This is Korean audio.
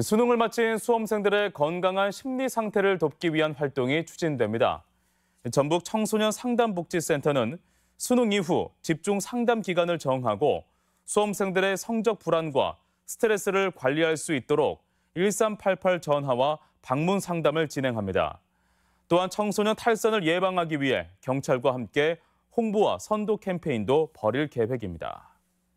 수능을 마친 수험생들의 건강한 심리 상태를 돕기 위한 활동이 추진됩니다. 전북 청소년 상담복지센터는 수능 이후 집중 상담 기간을 정하고 수험생들의 성적 불안과 스트레스를 관리할 수 있도록 1388 전화와 방문 상담을 진행합니다. 또한 청소년 탈선을 예방하기 위해 경찰과 함께 홍보와 선도 캠페인도 벌일 계획입니다.